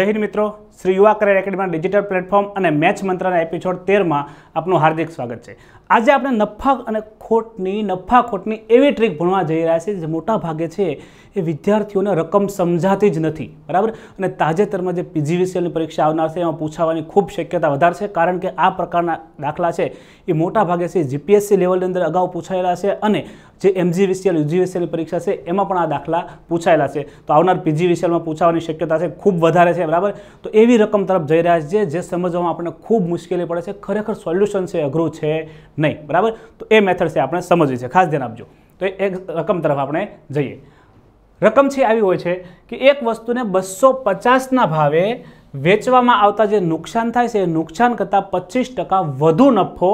જય હિન્દ મિત્રો શ્રી યુવા કરિયર એકેડમીના ડિજિટલ પ્લેટફોર્મ અને મેચ મંત્રના એપિસોડ તેરમાં આપનું હાર્દિક સ્વાગત છે આજે આપણે નફા અને ખોટની નફા ખોટની એવી ટ્રીક ભણવા જઈ રહ્યા છે જે મોટા ભાગે છે એ વિદ્યાર્થીઓને રકમ સમજાતી જ નથી બરાબર અને તાજેતરમાં જે પીજીવીસીએલની પરીક્ષા આવનાર છે એમાં પૂછાવાની ખૂબ શક્યતા વધારે છે કારણ કે આ પ્રકારના દાખલા છે એ મોટા ભાગે છે જીપીએસસી લેવલની અંદર અગાઉ પૂછાયેલા છે અને જે એમજીવીસીએલ યુજીવીસીએલની પરીક્ષા છે એમાં પણ આ દાખલા પૂછાયેલા છે તો આવનાર પીજીવીસીએલમાં પૂછાવાની શક્યતા છે ખૂબ વધારે છે બરાબર તો એવી રકમ તરફ જઈ રહ્યા છે જે સમજવામાં આપણને ખૂબ મુશ્કેલી પડે છે ખરેખર સોલ્યુશન છે અઘરું છે નહીં બરાબર તો એ મેથડ છે આપણે સમજવી છે ખાસ ધ્યાન આપજો તો એ રકમ તરફ આપણે જઈએ રકમ છે આવી હોય છે કે એક વસ્તુને બસો પચાસના ભાવે વેચવામાં આવતા જે નુકસાન થાય છે એ નુકસાન કરતાં પચીસ ટકા વધુ નફો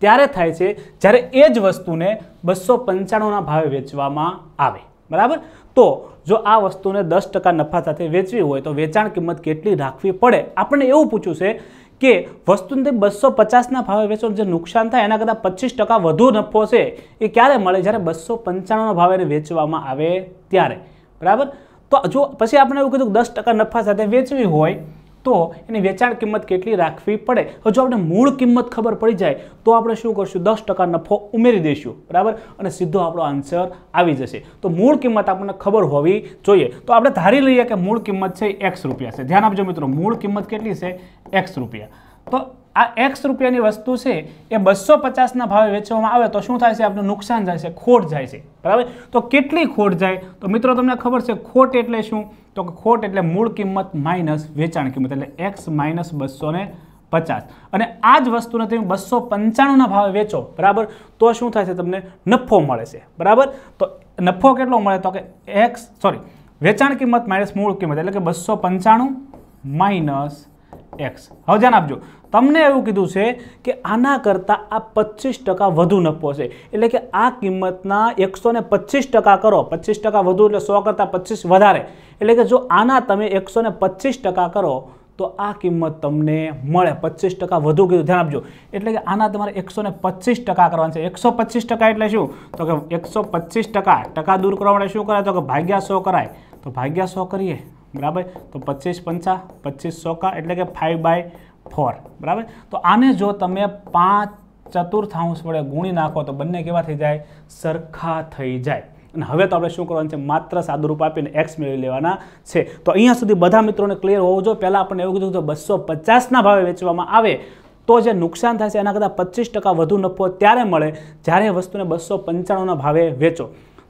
ત્યારે થાય છે જ્યારે એ જ વસ્તુને બસો પંચાણુંના ભાવે વેચવામાં આવે બરાબર તો જો આ વસ્તુને દસ ટકા નફા સાથે વેચવી હોય તો વેચાણ કિંમત કેટલી રાખવી પડે આપણને એવું પૂછ્યું છે કે વસ્તુને બસો પચાસના ભાવે વેચો જે નુકસાન થાય એના કરતાં પચીસ ટકા વધુ નફો છે એ ક્યારે મળે જ્યારે બસો પંચાણુંના ભાવે વેચવામાં આવે ત્યારે બરાબર તો જો પછી આપણે એવું કીધું દસ ટકા નફા સાથે વેચવી હોય તો એની વેચાણ કિંમત કેટલી રાખવી પડે હવે જો આપણે મૂળ કિંમત ખબર પડી જાય તો આપણે શું કરશું દસ ટકા નફો ઉમેરી દઈશું બરાબર અને સીધો આપણો આન્સર આવી જશે તો મૂળ કિંમત આપણને ખબર હોવી જોઈએ તો આપણે ધારી લઈએ કે મૂળ કિંમત છે એક્સ રૂપિયા છે ધ્યાન આપજો મિત્રો મૂળ કિંમત કેટલી છે એક્સ રૂપિયા તો આ એક્સ રૂપિયાની વસ્તુ છે એ બસો પચાસના ભાવે વેચવામાં આવે તો શું થાય છે આપણું નુકસાન જાય છે ખોટ જાય છે બરાબર તો કેટલી ખોટ જાય તો મિત્રો તમને ખબર છે ખોટ એટલે શું તો ખોટ એટલે મૂળ કિંમત માઇનસ વેચાણ કિંમત એટલે એક્સ માઇનસ બસો પચાસ અને આ જ વસ્તુને તમે બસો પંચાણુંના ભાવે વેચો બરાબર તો શું થાય છે તમને નફો મળે છે બરાબર તો નફો કેટલો મળે તો કે એક્સ સોરી વેચાણ કિંમત માઇનસ મૂળ કિંમત એટલે કે બસો પંચાણું માઇનસ એક્સ હવે ધ્યાન આપજો તમને એવું કીધું છે કે આના કરતાં આ પચીસ ટકા વધુ નફો છે એટલે કે આ કિંમતના એકસો ને પચીસ ટકા કરો પચીસ ટકા વધુ એટલે સો કરતાં પચીસ વધારે એટલે કે જો આના તમે એકસો ને પચીસ ટકા કરો તો આ કિંમત તમને મળે પચીસ ટકા વધુ કીધું ધ્યાન આપજો એટલે કે આના તમારે એકસો ને પચીસ ટકા કરવાના છે એકસો પચીસ ટકા એટલે શું તો કે એકસો પચીસ ટકા ટકા દૂર કરવા માટે શું કરાય તો કે ભાગ્યા સો કરાય તો ભાગ્યા સો કરીએ બરાબર તો પચીસ પંચા પચીસ ચોકા એટલે કે ફાઇવ બાય ફોર બરાબર તો આને જો તમે પાંચ ચતુર્થાંશ વડે ગુણી નાખો તો બંને કેવા થઈ જાય સરખા થઈ જાય અને હવે તો આપણે શું કરવાનું છે માત્ર સાદુરૂપ આપીને એક્સ મેળવી લેવાના છે તો અહીંયા સુધી બધા મિત્રોને ક્લિયર હોવું જોઈએ પહેલાં આપણને એવું કીધું કે બસો પચાસના ભાવે વેચવામાં આવે તો જે નુકસાન થશે એના કરતાં પચીસ ટકા વધુ નફો ત્યારે મળે જ્યારે વસ્તુને બસો પંચાણુંના ભાવે વેચો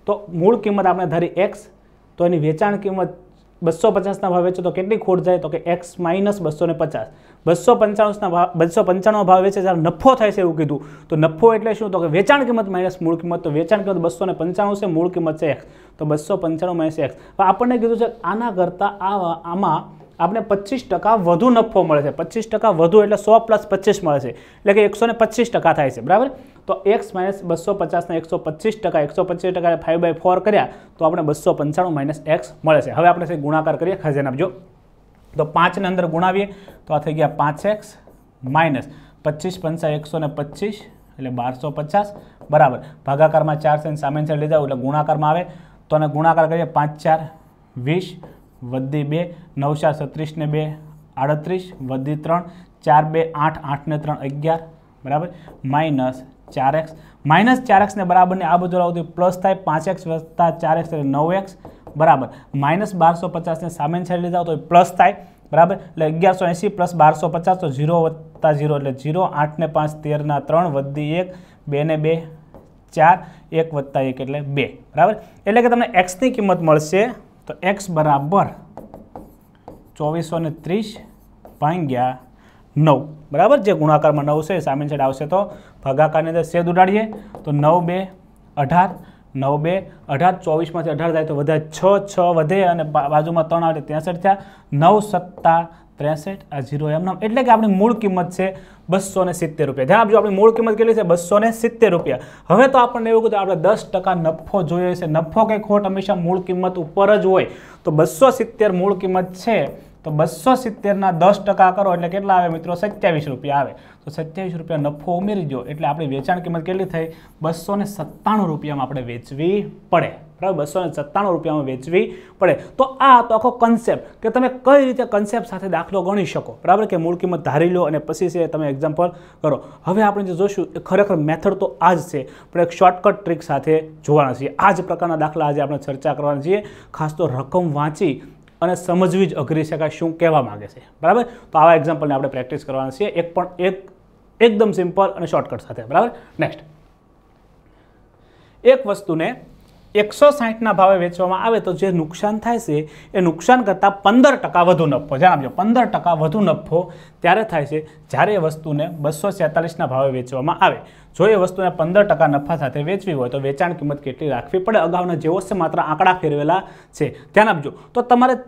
તો મૂળ કિંમત આપણે ધારી એક્સ તો એની વેચાણ કિંમત બસો પચાસના ભાવે છે તો કેટલી ખોટ જાય તો કે એક્સ માઇનસ બસો ને પચાસ બસો પંચાણુંના ભાવ બસો પંચાણું ભાવે છે જ્યારે નફો થાય છે એવું કીધું તો નફો એટલે શું તો કે વેચાણ કિંમત માઇનસ મૂળ કિંમત તો વેચાણ કિંમત બસો ને પંચાણું છે મૂળ કિંમત છે એક્સ તો બસો પંચાણું માઇનસ એક્સ આપણને કીધું છે આના કરતાં આ આમાં આપણે પચીસ ટકા વધુ નફો મળે છે પચીસ ટકા વધુ એટલે સો પ્લસ પચીસ મળે છે એટલે કે એકસો પચીસ ટકા થાય છે બરાબર તો એક્સ માઇનસ બસો પચાસના એકસો પચીસ ટકા એકસો પચીસ ટકા ફાઇવ બાય ફોર કર્યા તો આપણે બસો પંચાણું માઇનસ એક્સ મળે છે હવે આપણે ગુણાકાર કરીએ ખજાના જો તો પાંચને અંદર ગુણાવીએ તો આ થઈ ગયા પાંચ એક્સ માઇનસ પચીસ પંચા એકસો ને પચીસ એટલે બારસો પચાસ બરાબર ભાગાકારમાં ચાર સેન સામે સાઈડ લઈ જાવ એટલે ગુણાકારમાં આવે તો એને ગુણાકાર કરીએ પાંચ ચાર વીસ વધી બે નવશા છત્રીસને બે આડત્રીસ વધી ત્રણ ચાર બે આઠ આઠને ત્રણ અગિયાર બરાબર માઇનસ ચાર એક્સ માઇનસ ચાર એક્સને ને આ બધું આવતું પ્લસ થાય પાંચ એક્સ વત્તા ચાર એક્સ એટલે નવ એક્સ બરાબર માઇનસ બારસો પચાસને સામેની સાઈડ લીધા તો પ્લસ થાય બરાબર એટલે અગિયારસો એંસી પ્લસ બારસો પચાસ તો ઝીરો વત્તા ઝીરો એટલે ઝીરો આઠને પાંચ તેરના ત્રણ વધી એક બે ને બે ચાર એક વત્તા એક એટલે બે બરાબર એટલે કે તમને એક્સની કિંમત મળશે તો એક્સ બરાબર ચોવીસો ને ત્રીસ ભાંગ્યા નવ બરાબર જે ગુણાકારમાં નવ છે સામે સાઈડ આવશે તો ભગાકારની અંદર સેદ ઉડાડીએ તો નવ બે અઢાર નવ બે અઢાર ચોવીસમાંથી અઢાર થાય તો વધે છ છ વધે અને બાજુમાં ત્રણ આવે ત્રેસઠ થયા નવ સત્તા ત્રેસઠ આ ઝીરો એમ નામ એટલે કે આપણી મૂળ કિંમત છે બસો ને સિત્તેર રૂપિયા ધ્યાન આપજો આપણી મૂળ કિંમત કેટલી છે બસો ને સિત્તેર રૂપિયા હવે તો આપણને એવું કીધું આપણે દસ ટકા નફો જોઈએ છે નફો કે ખોટ હંમેશા મૂળ કિંમત ઉપર જ હોય તો બસો સિત્તેર મૂળ કિંમત છે તો બસો સિત્તેરના દસ ટકા કરો એટલે કેટલા આવે મિત્રો સત્યાવીસ રૂપિયા આવે તો સત્યાવીસ રૂપિયા નફો ઉમેરી દો એટલે આપણી વેચાણ કિંમત કેટલી થઈ બસો સત્તાણું રૂપિયામાં આપણે વેચવી પડે બરાબર બસો ને સત્તાણું રૂપિયામાં વેચવી પડે તો આ હતો આખો કન્સેપ્ટ કે તમે કઈ રીતે કન્સેપ્ટ સાથે દાખલો ગણી શકો બરાબર કે મૂળ કિંમત ધારી લો અને પછી છે તમે એક્ઝામ્પલ કરો હવે આપણે જે જોશું એ ખરેખર મેથડ તો આ જ છે પણ એક શોર્ટકટ ટ્રીક સાથે જોવાના છીએ આ જ પ્રકારના દાખલા આજે આપણે ચર્ચા કરવાના છીએ ખાસ તો રકમ વાંચી અને સમજવી જ અઘરી શકાય શું કહેવા માગે છે બરાબર તો આવા એક્ઝામ્પલને આપણે પ્રેક્ટિસ કરવાના છીએ એક પણ એક એકદમ સિમ્પલ અને શોર્ટકટ સાથે બરાબર નેક્સ્ટ એક વસ્તુને એકસો સાહીઠના ભાવે વેચવામાં આવે તો જે નુકસાન થાય છે એ નુકસાન કરતાં પંદર ટકા વધુ નફો જણાવજો પંદર ટકા વધુ નફો ત્યારે થાય છે જ્યારે એ વસ્તુને બસો છેતાલીસના ભાવે વેચવામાં આવે જો એ વસ્તુને પંદર ટકા નફા સાથે વેચવી હોય તો વેચાણ કિંમત કેટલી રાખવી પડે અગાઉના જેવો છે માત્ર આંકડા ફેરવેલા છે ધ્યાન આપજો તો તમારે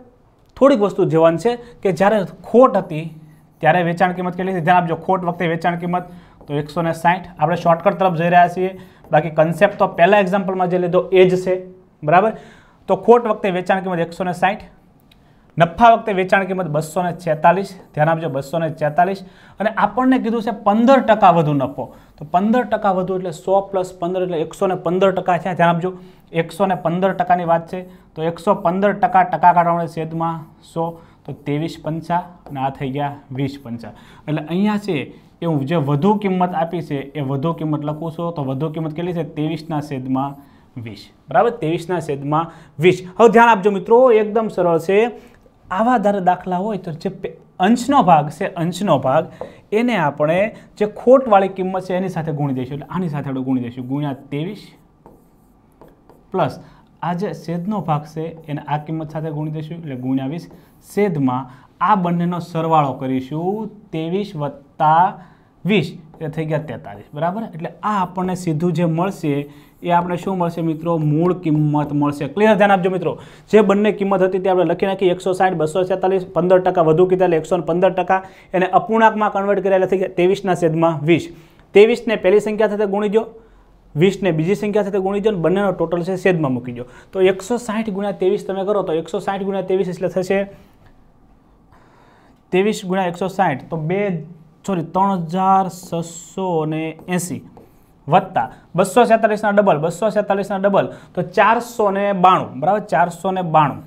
થોડીક વસ્તુ જોવાની છે કે જ્યારે ખોટ હતી ત્યારે વેચાણ કિંમત કેટલી હતી ધ્યાન આપજો ખોટ વખતે વેચાણ કિંમત તો એકસો ને સાહીઠ આપણે શોર્ટકટ તરફ જઈ રહ્યા છીએ બાકી કન્સેપ્ટ તો પહેલાં એક્ઝામ્પલમાં જે લીધો એ જ છે બરાબર તો ખોટ વખતે વેચાણ કિંમત એકસો સાઠ નફા વખતે વેચાણ કિંમત બસો ને છેતાલીસ ધ્યાન આપજો બસો ને છેતાલીસ અને આપણને કીધું છે પંદર ટકા વધુ નફો તો પંદર ટકા વધુ એટલે સો પ્લસ પંદર એટલે એકસો ને પંદર ટકા છે ધ્યાન આપજો એકસો ને પંદર ટકાની વાત છે તો એકસો પંદર ટકા ટકા કાઢવાના છેદમાં સો તો ત્રેવીસ પંચા અને આ થઈ ગયા વીસ પંચા એટલે અહીંયા છે એ હું જે વધુ કિંમત આપી છે એ વધુ કિંમત લખું છું તો વધુ કિંમત કેટલી છે ત્રેવીસના છેદમાં વીસ બરાબર ત્રેવીસના છેદમાં વીસ હવે ધ્યાન આપજો મિત્રો એકદમ સરળ છે આવા ધારે દાખલા હોય તો જે અંશનો ભાગ છે અંશનો ભાગ એને આપણે જે ખોટવાળી કિંમત છે એની સાથે ગુણી દઈશું એટલે આની સાથે આપણે ગુણી દઈશું ગુણ્યા ત્રેવીસ પ્લસ આ જે સેદનો ભાગ છે એને આ કિંમત સાથે ગુણી દઈશું એટલે ગુણ્યા વીસ સેદમાં આ બંનેનો સરવાળો કરીશું ત્રેવીસ વત્તા વીસ એ થઈ ગયા તેતાલીસ બરાબર એટલે આ આપણને સીધું જે મળશે એ આપણે શું મળશે મિત્રો મૂળ કિંમત મળશે ક્લિયર ધ્યાન આપજો મિત્રો જે બંને કિંમત હતી તે આપણે લખી નાખી એકસો સાઠ બસો છેતાલીસ પંદર ટકા વધુ કીધા એકસો પંદર ટકા એને અપૂર્ણાંકમાં કન્વર્ટ કરેલા થઈ ગયા ત્રેવીસના છેદમાં વીસ તેવીસને પહેલી સંખ્યા સાથે ગુણીજો વીસને બીજી સંખ્યા સાથે ગુણીજો અને બંનેનો ટોટલ છે છેદમાં મૂકી દો તો એકસો સાઠ ગુણ્યા તમે કરો તો એકસો સાઠ ગુણ્યા ત્રેવીસ એટલે થશે ત્રેવીસ ગુણ્યા એકસો સાઠ તો બે સોરી ત્રણ હજાર છસો ને એંસી વત્તા બસો છેતાલીસના ડબલ બસો છેતાલીસના ડબલ તો ચારસો ને બાણું બરાબર ચારસો ને બાણું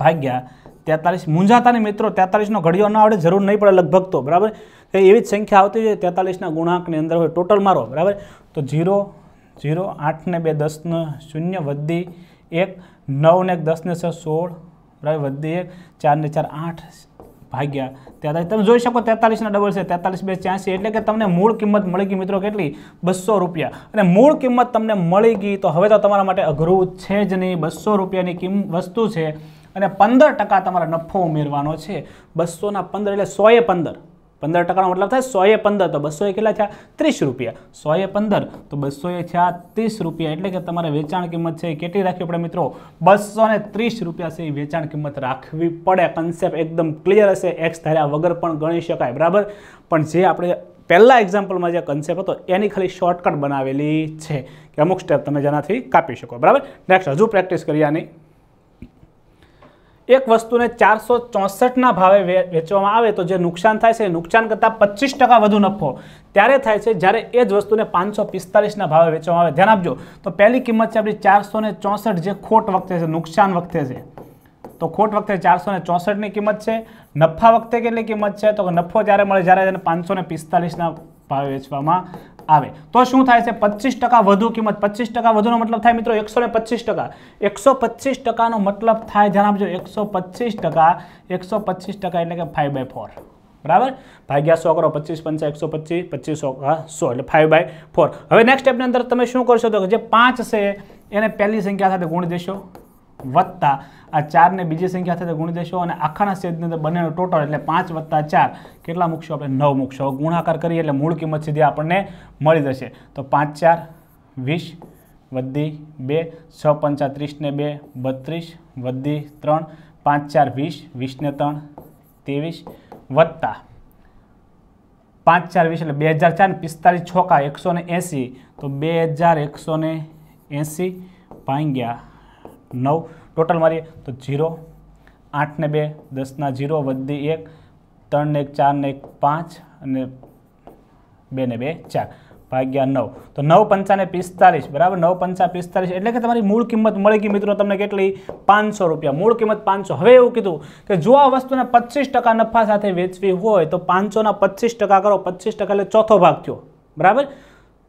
ભાગ્યા તેતાલીસ મૂંઝાતા મિત્રો તેતાલીસનો ઘડિયો ન આવડે જરૂર નહીં પડે લગભગ તો બરાબર એવી જ સંખ્યા આવતી હોય તેતાલીસના ગુણાંકની અંદર હોય ટોટલ મારો બરાબર તો ઝીરો ઝીરો આઠને બે દસને શૂન્ય વધી એક નવને એક દસને છ સોળ બરાબર વધી એક ચારને ચાર આઠ ભાગ્યા ત્યાં તમે જોઈ શકો તેતાલીસના ડબલ છે તેતાલીસ બે ચ્યાસી એટલે કે તમને મૂળ કિંમત મળી ગઈ મિત્રો કેટલી બસો રૂપિયા અને મૂળ કિંમત તમને મળી ગઈ તો હવે તો તમારા માટે અઘરું છે જ નહીં બસો રૂપિયાની કિંમત વસ્તુ છે અને પંદર ટકા તમારા નફો ઉમેરવાનો છે બસોના પંદર એટલે સોએ પંદર પંદર ટકાનો મતલબ થાય સો એ પંદર તો બસોએ કેટલા છે ત્રીસ રૂપિયા સો એ પંદર તો બસોએ થયા ત્રીસ રૂપિયા એટલે કે તમારે વેચાણ કિંમત છે એ કેટલી રાખવી આપણે મિત્રો બસો ત્રીસ રૂપિયા છે એ વેચાણ કિંમત રાખવી પડે કન્સેપ્ટ એકદમ ક્લિયર હશે એક્સ ધાર્યા વગર પણ ગણી શકાય બરાબર પણ જે આપણે પહેલાં એક્ઝામ્પલમાં જે કન્સેપ્ટ હતો એની ખાલી શોર્ટકટ બનાવેલી છે કે અમુક સ્ટેપ તમે જેનાથી કાપી શકો બરાબર નેક્સ્ટ હજુ પ્રેક્ટિસ કરી આની એક વસ્તુને ચારસો ચોસઠના ભાવે વેચવામાં આવે તો જે નુકસાન થાય છે એ નુકસાન કરતાં પચીસ ટકા વધુ નફો ત્યારે થાય છે જ્યારે એ જ વસ્તુને પાંચસો પિસ્તાલીસના ભાવે વેચવામાં આવે ધ્યાન આપજો તો પહેલી કિંમત છે આપણી ચારસો ચોસઠ જે ખોટ વખતે છે નુકસાન વખતે છે તો ખોટ વખતે ચારસો ને ચોસઠની કિંમત છે નફા વખતે કેટલી કિંમત છે તો નફો જ્યારે મળે જ્યારે તેને પાંચસો પિસ્તાલીસના ભાવે વેચવામાં આવે તો શું થાય છે પચીસ ટકા વધુ કિંમત પચીસ ટકા વધુનો મતલબ થાય મિત્રો એકસો ને પચીસ ટકા એકસો પચીસ ટકાનો મતલબ થાય ધ્યાન આપજો એકસો પચીસ ટકા એકસો પચીસ ટકા એટલે કે ફાઇવ બાય ફોર બરાબર ભાગ્યા સો કરો પચીસ પંચા એકસો પચીસ પચીસ સો સો એટલે ફાઇવ બાય ફોર હવે નેક્સ્ટ સ્ટેપની અંદર તમે શું કરશો તો જે પાંચ છે એને પહેલી સંખ્યા સાથે ગુણ દેશો વત્તા આ ચારને બીજી સંખ્યા સાથે ગુણી દેશો અને આખાના છેદની અંદર બંનેનો ટોટલ એટલે પાંચ વત્તા ચાર કેટલા મૂકશો આપણે નવ મૂકશો ગુણાકાર કરીએ એટલે મૂળ કિંમત સીધી આપણને મળી જશે તો પાંચ ચાર વીસ વધી બે છ પંચા ત્રીસને બે બત્રીસ વધી ત્રણ પાંચ ચાર વીસ વીસને ત્રણ ત્રેવીસ વત્તા પાંચ ચાર વીસ એટલે બે હજાર ચાર ને પિસ્તાલીસ છોકા એકસો ને એંસી તો બે હજાર એકસો ને એંસી ભાંગ્યા નવ ટોટલ મારીએ તો જીરો આઠને બે દસના જીરો વધી એક ત્રણને એક ચારને એક પાંચ અને બે ને બે ચાર ભાગ્યા નવ તો નવ પંચા ને પિસ્તાલીસ બરાબર નવ પંચા પિસ્તાલીસ એટલે કે તમારી મૂળ કિંમત મળી ગઈ મિત્રો તમને કેટલી પાંચસો રૂપિયા મૂળ કિંમત પાંચસો હવે એવું કીધું કે જો આ વસ્તુને પચીસ ટકા નફા સાથે વેચવી હોય તો પાંચસોના પચીસ ટકા કરો પચીસ ટકા એટલે ચોથો ભાગ થયો બરાબર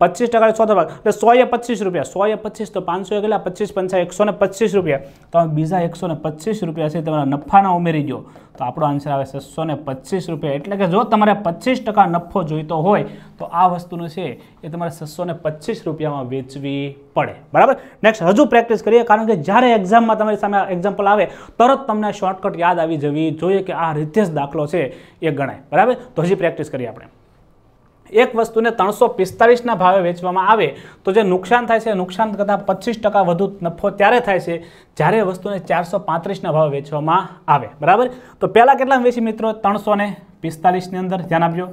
પચીસ ટકા સો ભાગ એટલે સો એ પચીસ રૂપિયા સો એ પચીસ તો પાંચસો એ કેટલા પચીસ પંચા એકસો ને પચીસ રૂપિયા તો બીજા એકસો ને પચીસ રૂપિયા છે તમારા નફાના ઉમેરી દો તો આપણો આન્સર આવે છે સો ને પચીસ રૂપિયા એટલે કે જો તમારે પચીસ ટકા નફો જોઈતો હોય તો આ વસ્તુનું છે એ તમારે છસો ને પચીસ રૂપિયામાં વેચવી પડે બરાબર નેક્સ્ટ હજુ પ્રેક્ટિસ કરીએ કારણ કે જ્યારે એક્ઝામમાં તમારી સામે એક્ઝામ્પલ આવે તરત તમને શોર્ટકટ યાદ આવી જવી જોઈએ કે આ રીતે જ દાખલો છે એ ગણાય બરાબર તો હજી પ્રેક્ટિસ કરીએ આપણે એક વસ્તુને ત્રણસો પિસ્તાળીસના ભાવે વેચવામાં આવે તો જે નુકસાન થાય છે નુકસાન કરતાં પચીસ ટકા વધુ નફો ત્યારે થાય છે જ્યારે વસ્તુને ચારસો પાંત્રીસના ભાવે વેચવામાં આવે બરાબર તો પહેલાં કેટલા વેચી મિત્રો ત્રણસો ને પિસ્તાળીસની અંદર ધ્યાન આપજો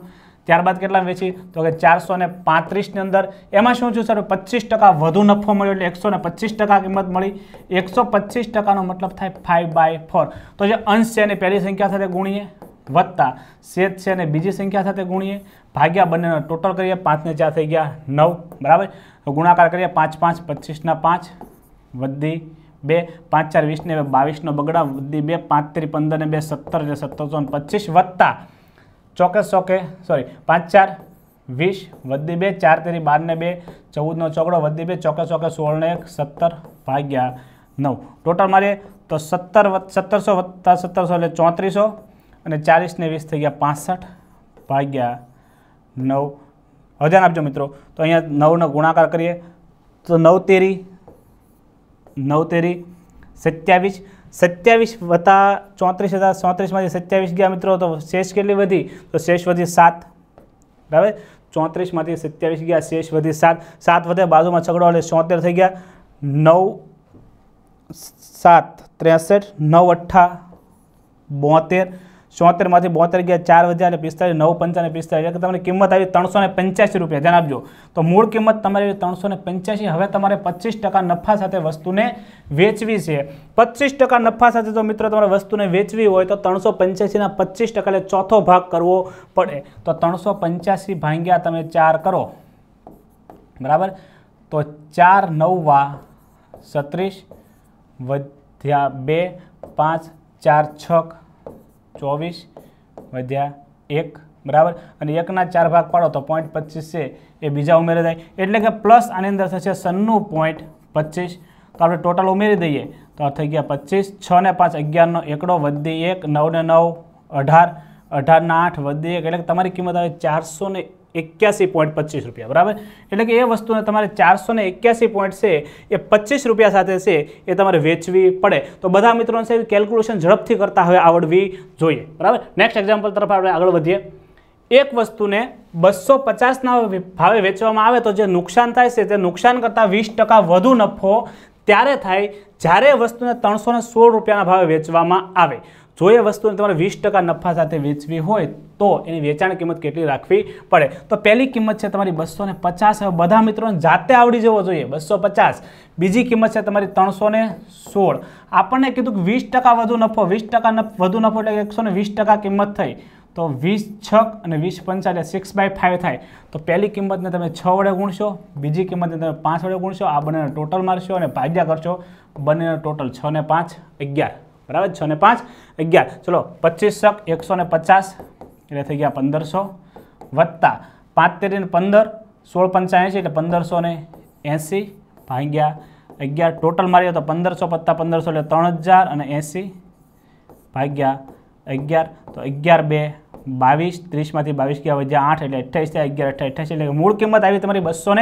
ત્યારબાદ કેટલા વેચી તો કે ચારસો ને પાંત્રીસની અંદર એમાં શું થયું સર પચીસ ટકા વધુ નફો મળ્યો એટલે એકસો ને પચીસ ટકા કિંમત મળી એકસો પચીસ ટકાનો મતલબ થાય ફાઇવ બાય ફોર તો જે અંશ છે એને પહેલી સંખ્યા સાથે ગુણીએ વત્તા સેત છે અને બીજી સંખ્યા સાથે ગુણીએ ભાગ્યા બંનેનો ટોટલ કરીએ પાંચને ચાર થઈ ગયા નવ બરાબર ગુણાકાર કરીએ પાંચ પાંચ પચીસના પાંચ વધી બે પાંચ ચાર વીસને બે બાવીસનો બગડા વધી બે પાંચ ત્રી પંદરને બે સત્તર એટલે સત્તરસો પચીસ વત્તા ચોકે ચોકે સોરી પાંચ ચાર વીસ વધી બે ચાર તેરી બારને બે ચૌદનો ચોકડો વધી બે ચોકે ચોકે સોળને એક સત્તર ભાગ્યા નવ ટોટલ મારીએ તો સત્તર સત્તરસો વત્તા સત્તરસો એટલે ચોત્રીસો અને 40 ને 20 થઈ ગયા 65 ભાગ્યા 9 હવે જન આપજો મિત્રો તો અહીંયા 9 નો ગુણાકાર करिए तो 9 * 3 9 * 3 27 27 વતા 34037 માંથી 27 ગયા મિત્રો તો શેષ કેટલી વધી તો શેષ વધી 7 બરાબર 34 માંથી 27 ગયા શેષ વધી 7 7 વતા बाजूમાં છગડો એટલે 72 થઈ ગયા 9 7 63 9 * 8 72 ચોતેરમાંથી બોતેર ગયા ચાર વધ્યા એટલે પિસ્તાળીસ નવ પંચાને પિસ્તાળીસ એટલે તમને કિંમત આવી ત્રણસો ને પંચ્યાસી રૂપિયા ધ્યાન આપજો તો મૂળ કિંમત તમારી ત્રણસો ને પંચ્યાસી હવે તમારે પચીસ ટકા નફા સાથે વસ્તુને વેચવી છે પચીસ ટકા નફા સાથે જો મિત્રો તમારે વસ્તુને વેચવી હોય તો ત્રણસો પંચ્યાસીના પચીસ ટકા એટલે ચોથો ભાગ કરવો પડે તો ત્રણસો પંચ્યાસી ભાંગ્યા તમે ચાર કરો બરાબર તો ચાર નવવા સત્રીસ વધ્યા બે પાંચ ચાર છ ચોવીસ વધ્યા એક બરાબર અને એકના ચાર ભાગ પાડો તો પોઈન્ટ પચીસ છે એ બીજા ઉમેરી થાય એટલે કે પ્લસ આની અંદર થશે સન્નું પોઈન્ટ પચીસ તો આપણે ટોટલ ઉમેરી દઈએ તો આ થઈ ગયા પચીસ છ ને પાંચ અગિયારનો એકડો વધી એક નવ ને નવ અઢાર અઢારના આઠ વધી એક એટલે કે તમારી કિંમત આવે ચારસો ને એક્યાસી પોઈન્ટ પચીસ રૂપિયા બરાબર એટલે કે એ વસ્તુને તમારે ચારસો ને એક્યાસી પોઈન્ટ છે એ પચીસ રૂપિયા સાથે છે એ તમારે વેચવી પડે તો બધા મિત્રોને છે કેલ્ક્યુલેશન ઝડપથી કરતા હવે આવડવી જોઈએ બરાબર નેક્સ્ટ એક્ઝામ્પલ તરફ આપણે આગળ વધીએ એક વસ્તુને બસો પચાસના ભાવે વેચવામાં આવે તો જે નુકસાન થાય છે તે નુકસાન કરતાં વીસ વધુ નફો ત્યારે થાય જ્યારે વસ્તુને ત્રણસો સોળ રૂપિયાના ભાવે વેચવામાં આવે જો એ વસ્તુને તમારે વીસ ટકા નફા સાથે વેચવી હોય તો એની વેચાણ કિંમત કેટલી રાખવી પડે તો પહેલી કિંમત છે તમારી બસો ને પચાસ હવે બધા મિત્રોને જાતે આવડી જવો જોઈએ બસો પચાસ બીજી કિંમત છે તમારી ત્રણસો ને સોળ આપણને કીધું કે વીસ ટકા વધુ નફો વીસ ટકા વધુ નફો એટલે એકસો ને વીસ ટકા કિંમત થઈ તો વીસ છક અને વીસ પંચા સિક્સ બાય ફાઇવ થાય તો પહેલી કિંમતને તમે છ વડે ગુણશો બીજી કિંમતને તમે પાંચ વડે ગુણશો આ બંનેનો ટોટલ મારશો અને ભાગ્યા કરશો બંનેનો ટોટલ છ ને પાંચ અગિયાર બરાબર છ ને પાંચ અગિયાર ચલો પચીસ શક એકસો ને પચાસ એટલે થઈ ગયા પંદરસો વત્તા પાંતેરી ને પંદર સોળ પંચાએંસી એટલે પંદરસો ને એંસી ભાગ્યા અગિયાર ટોટલ મારીએ તો પંદરસો પત્તા પંદરસો એટલે ત્રણ હજાર અને એંસી ભાગ્યા અગિયાર તો અગિયાર બે બાવીસ ત્રીસમાંથી બાવીસ ગયા વચ્ચે આઠ એટલે અઠ્યાવીસ થયા અગિયાર અઠ્યાવીસ અઠ્યાવીસ એટલે મૂળ કિંમત આવી તમારી બસો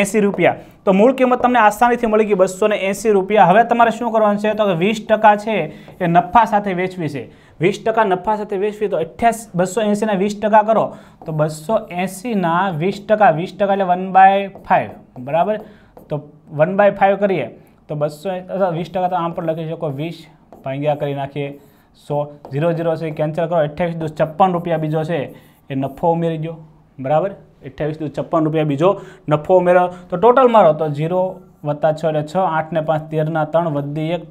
એંસી રૂપિયા તો મૂળ કિંમત તમને આસાનીથી મળી ગઈ બસો એંસી રૂપિયા હવે તમારે શું કરવાનું છે તો કે વીસ ટકા છે એ નફા સાથે વેચવી છે વીસ ટકા નફા સાથે વેચવી તો અઠ્યાસ બસો એંસીના વીસ ટકા કરો તો બસો એંસીના વીસ ટકા વીસ ટકા એટલે વન બાય ફાઇવ બરાબર તો વન બાય ફાઇવ કરીએ તો બસો વીસ ટકા તો આમ પણ લખી શકો વીસ ભાંગ્યા કરી નાખીએ સો ઝીરો ઝીરો છે કેન્સલ કરો અઠ્યાવીસ દુ છપ્પન રૂપિયા બીજો છે એ નફો ઉમેરી ગયો બરાબર અઠ્યાવીસ દુ છપ્પન રૂપિયા બીજો નફો ઉમેરો તો ટોટલ મારો તો ઝીરો વત્તા છ એટલે છ આઠ ને પાંચ તેરના ત્રણ વધી એક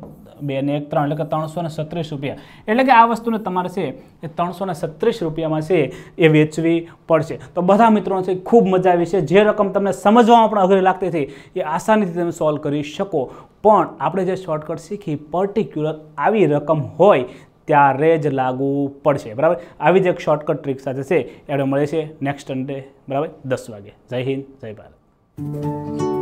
બે ને એક ત્રણ એટલે કે ત્રણસો ને સત્રીસ રૂપિયા એટલે કે આ વસ્તુને તમારે છે એ ત્રણસો ને સત્રીસ રૂપિયામાં છે એ વેચવી પડશે તો બધા મિત્રો છે ખૂબ મજા આવી છે જે રકમ તમને સમજવામાં પણ અઘરી લાગતી હતી એ આસાનીથી તમે સોલ્વ કરી શકો પણ આપણે જે શોર્ટકટ શીખી પર્ટિક્યુલર આવી રકમ હોય ત્યારે જ લાગુ પડશે બરાબર આવી જ એક શોર્ટકટ ટ્રીક સાથે છે એડો મળે છે નેક્સ્ટ સન્ડે બરાબર દસ વાગે જય હિન્દ જય ભારત